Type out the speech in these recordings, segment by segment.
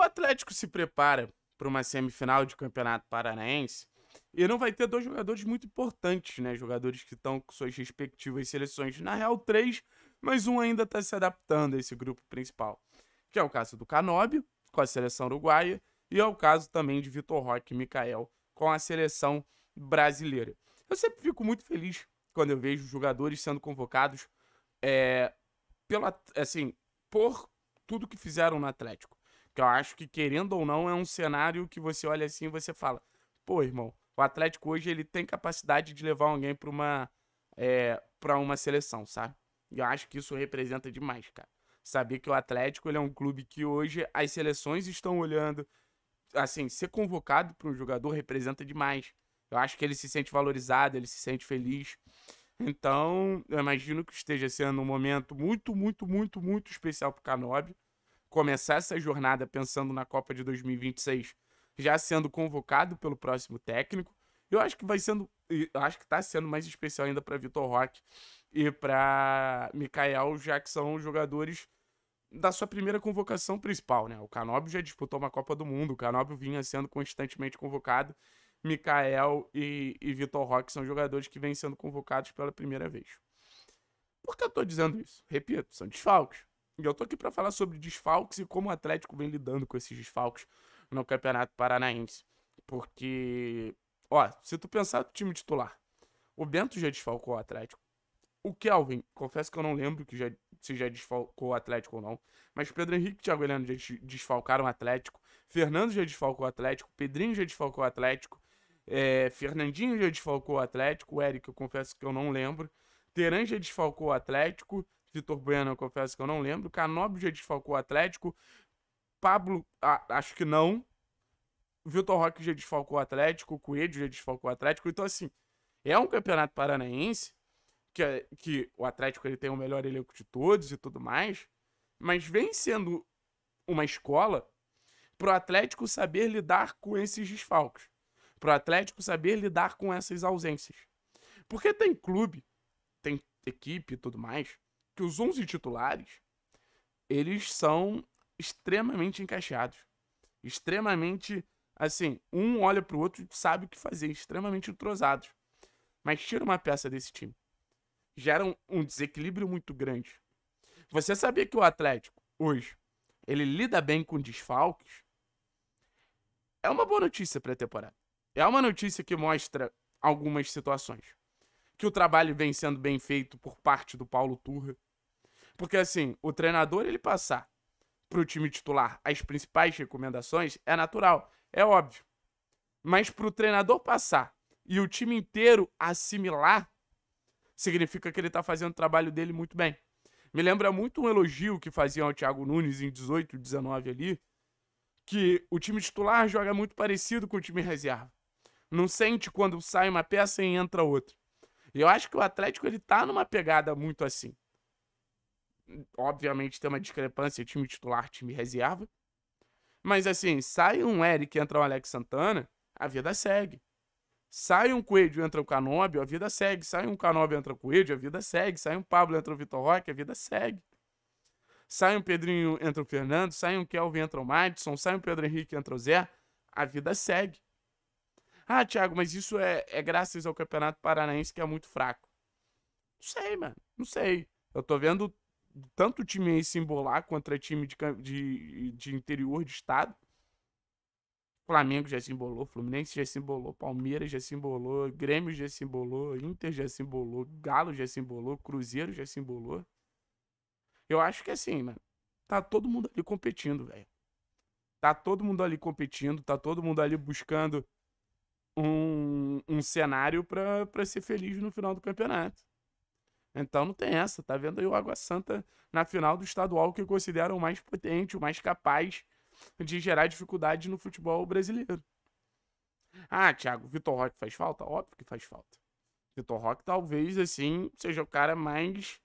O Atlético se prepara para uma semifinal de Campeonato Paranaense e não vai ter dois jogadores muito importantes, né? Jogadores que estão com suas respectivas seleções. Na real, três, mas um ainda está se adaptando a esse grupo principal. Que é o caso do Canóbio, com a seleção uruguaia, e é o caso também de Vitor Roque e Mikael, com a seleção brasileira. Eu sempre fico muito feliz quando eu vejo jogadores sendo convocados é, pela, assim, por tudo que fizeram no Atlético. Porque eu acho que, querendo ou não, é um cenário que você olha assim e você fala: pô, irmão, o Atlético hoje ele tem capacidade de levar alguém para uma, é, uma seleção, sabe? E eu acho que isso representa demais, cara. Saber que o Atlético ele é um clube que hoje as seleções estão olhando. Assim, ser convocado para um jogador representa demais. Eu acho que ele se sente valorizado, ele se sente feliz. Então, eu imagino que esteja sendo um momento muito, muito, muito, muito especial para o começar essa jornada pensando na Copa de 2026, já sendo convocado pelo próximo técnico. Eu acho que vai sendo, acho que tá sendo mais especial ainda para Vitor Roque e para Mikael, já que são jogadores da sua primeira convocação principal, né? O Canóbio já disputou uma Copa do Mundo, o Canóbio vinha sendo constantemente convocado. Mikael e, e Vitor Roque são jogadores que vêm sendo convocados pela primeira vez. Por que eu tô dizendo isso? Repito, são desfalques. E eu tô aqui para falar sobre desfalques e como o Atlético vem lidando com esses desfalques no Campeonato Paranaense. Porque, ó, se tu pensar no time titular, o Bento já desfalcou o Atlético. O Kelvin, confesso que eu não lembro que já, se já desfalcou o Atlético ou não. Mas Pedro Henrique e Thiago Heleno já desfalcaram o Atlético. Fernando já desfalcou o Atlético. Pedrinho já desfalcou o Atlético. É, Fernandinho já desfalcou o Atlético. O Eric, eu confesso que eu não lembro. Teran já desfalcou o Atlético. Vitor Bueno, eu confesso que eu não lembro. Canóbio já desfalcou o Atlético. Pablo, ah, acho que não. Vitor Roque já desfalcou o Atlético. Coelho já desfalcou o Atlético. Então, assim, é um campeonato paranaense que, que o Atlético ele tem o melhor elenco de todos e tudo mais. Mas vem sendo uma escola pro Atlético saber lidar com esses desfalques. Pro Atlético saber lidar com essas ausências. Porque tem clube, tem equipe e tudo mais, que os 11 titulares, eles são extremamente encaixados. Extremamente, assim, um olha pro outro e sabe o que fazer, extremamente entrosados. Mas tira uma peça desse time. Gera um, um desequilíbrio muito grande. Você sabia que o Atlético, hoje, ele lida bem com desfalques? É uma boa notícia para a temporada. É uma notícia que mostra algumas situações. Que o trabalho vem sendo bem feito por parte do Paulo Turra porque assim, o treinador ele passar pro time titular as principais recomendações é natural, é óbvio. Mas pro treinador passar e o time inteiro assimilar, significa que ele tá fazendo o trabalho dele muito bem. Me lembra muito um elogio que faziam ao Thiago Nunes em 18, 19 ali, que o time titular joga muito parecido com o time reserva. Não sente quando sai uma peça e entra outra. E eu acho que o Atlético ele tá numa pegada muito assim obviamente tem uma discrepância time titular, time reserva. Mas assim, sai um Eric entra o Alex Santana, a vida segue. Sai um Coelho entra o Canobio, a vida segue. Sai um Canóbio entra o Coelho, a vida segue. Sai um Pablo entra o Vitor Roque, a vida segue. Sai um Pedrinho entra o Fernando, sai um Kelvin entra o Madison, sai um Pedro Henrique entra o Zé, a vida segue. Ah, Thiago, mas isso é, é graças ao Campeonato Paranaense que é muito fraco. Não sei, mano. Não sei. Eu tô vendo tanto time aí se embolar contra é time de, de, de interior de estado. Flamengo já se embolou, Fluminense já se embolou, Palmeiras já se embolou, Grêmio já se embolou, Inter já se embolou, Galo já se embolou, Cruzeiro já se embolou. Eu acho que assim, mano, tá todo mundo ali competindo, velho. Tá todo mundo ali competindo, tá todo mundo ali buscando um, um cenário para ser feliz no final do campeonato. Então não tem essa. Tá vendo aí o Água Santa na final do estadual que consideram o mais potente, o mais capaz de gerar dificuldade no futebol brasileiro. Ah, Thiago, Vitor Roque faz falta? Óbvio que faz falta. Vitor Roque talvez, assim, seja o cara mais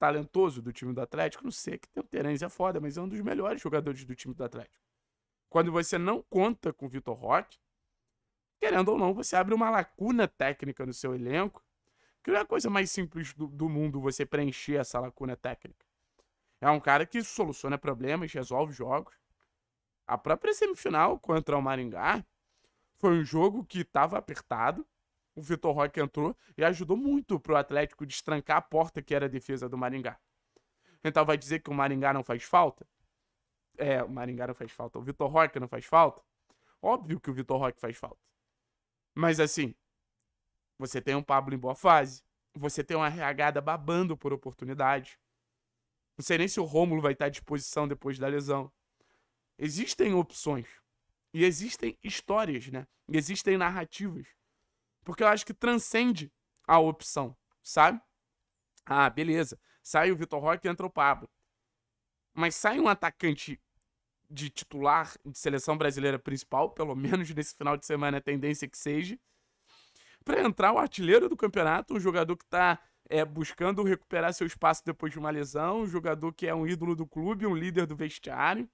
talentoso do time do Atlético. Não sei é que tem o Terence é foda, mas é um dos melhores jogadores do time do Atlético. Quando você não conta com o Vitor Roque, querendo ou não, você abre uma lacuna técnica no seu elenco que não é a coisa mais simples do, do mundo você preencher essa lacuna técnica. É um cara que soluciona problemas, resolve jogos. A própria semifinal contra o Maringá foi um jogo que estava apertado. O Vitor Roque entrou e ajudou muito pro Atlético destrancar a porta que era a defesa do Maringá. Então vai dizer que o Maringá não faz falta? É, o Maringá não faz falta. O Vitor Roque não faz falta? Óbvio que o Vitor Roque faz falta. Mas assim, você tem um Pablo em boa fase. Você tem uma RH babando por oportunidade. Não sei nem se o Rômulo vai estar à disposição depois da lesão. Existem opções. E existem histórias, né? E existem narrativas. Porque eu acho que transcende a opção, sabe? Ah, beleza. Sai o Vitor Roque e entra o Pablo. Mas sai um atacante de titular de seleção brasileira principal, pelo menos nesse final de semana a tendência é que seja, para entrar o artilheiro do campeonato, um jogador que está é, buscando recuperar seu espaço depois de uma lesão, um jogador que é um ídolo do clube, um líder do vestiário.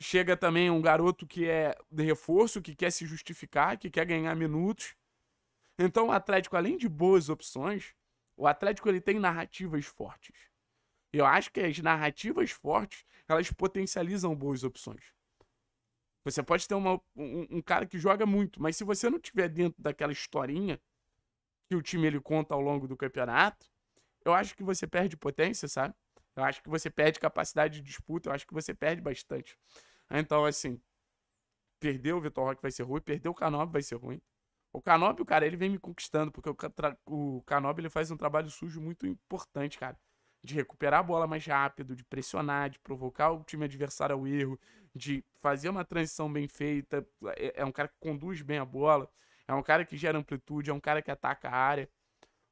Chega também um garoto que é de reforço, que quer se justificar, que quer ganhar minutos. Então o Atlético, além de boas opções, o Atlético ele tem narrativas fortes. Eu acho que as narrativas fortes, elas potencializam boas opções. Você pode ter uma, um, um, cara que joga muito, mas se você não tiver dentro daquela historinha que o time ele conta ao longo do campeonato, eu acho que você perde potência, sabe? Eu acho que você perde capacidade de disputa, eu acho que você perde bastante. Então, assim, perdeu o Vitor Roque vai ser ruim, perdeu o Canobi vai ser ruim. O Canobi, o cara, ele vem me conquistando, porque o, o ele faz um trabalho sujo muito importante, cara de recuperar a bola mais rápido, de pressionar, de provocar o time adversário ao erro, de fazer uma transição bem feita. É, é um cara que conduz bem a bola, é um cara que gera amplitude, é um cara que ataca a área.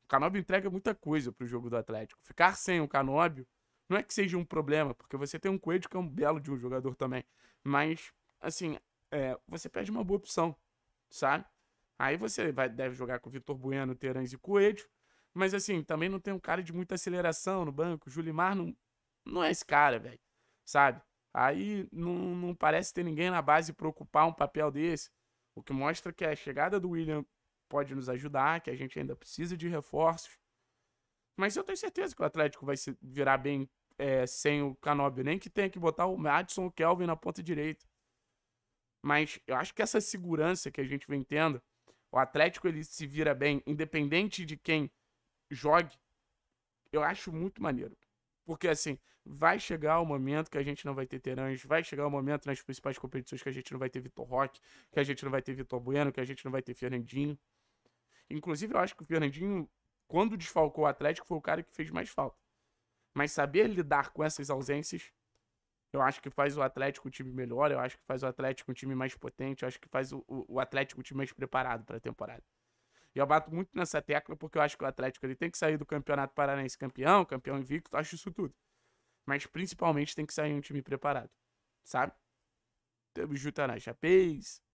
O Canóbio entrega muita coisa pro jogo do Atlético. Ficar sem o Canóbio não é que seja um problema, porque você tem um Coelho que é um belo de um jogador também. Mas, assim, é, você perde uma boa opção, sabe? Aí você vai, deve jogar com o Vitor Bueno, Terãs e Coelho. Mas assim, também não tem um cara de muita aceleração no banco. O Julimar não, não é esse cara, velho. Sabe? Aí não, não parece ter ninguém na base para ocupar um papel desse. O que mostra que a chegada do William pode nos ajudar, que a gente ainda precisa de reforços. Mas eu tenho certeza que o Atlético vai se virar bem é, sem o Canóbio. Nem que tenha que botar o Madison ou o Kelvin na ponta direita. Mas eu acho que essa segurança que a gente vem tendo, o Atlético ele se vira bem, independente de quem jogue, eu acho muito maneiro. Porque, assim, vai chegar o momento que a gente não vai ter Terange, vai chegar o momento nas principais competições que a gente não vai ter Vitor Roque, que a gente não vai ter Vitor Bueno, que a gente não vai ter Fernandinho. Inclusive, eu acho que o Fernandinho, quando desfalcou o Atlético, foi o cara que fez mais falta. Mas saber lidar com essas ausências, eu acho que faz o Atlético um time melhor, eu acho que faz o Atlético um time mais potente, eu acho que faz o, o Atlético um time mais preparado para a temporada. E eu bato muito nessa tecla porque eu acho que o Atlético ele tem que sair do Campeonato Paranaense campeão, campeão invicto, acho isso tudo. Mas principalmente tem que sair um time preparado, sabe? Temos Jutanã Chapéz,